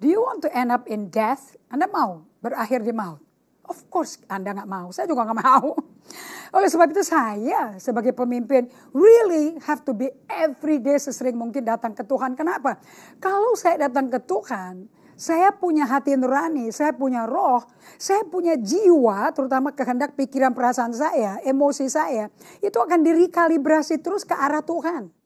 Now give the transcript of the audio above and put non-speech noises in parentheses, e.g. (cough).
Do you want to end up in death? Anda mau berakhir di maut? Of course Anda nggak mau, saya juga nggak mau. (laughs) Oleh sebab itu saya sebagai pemimpin really have to be every day sesering mungkin datang ke Tuhan. Kenapa? Kalau saya datang ke Tuhan, saya punya hati nurani, saya punya roh, saya punya jiwa, terutama kehendak pikiran perasaan saya, emosi saya, itu akan direkalibrasi terus ke arah Tuhan.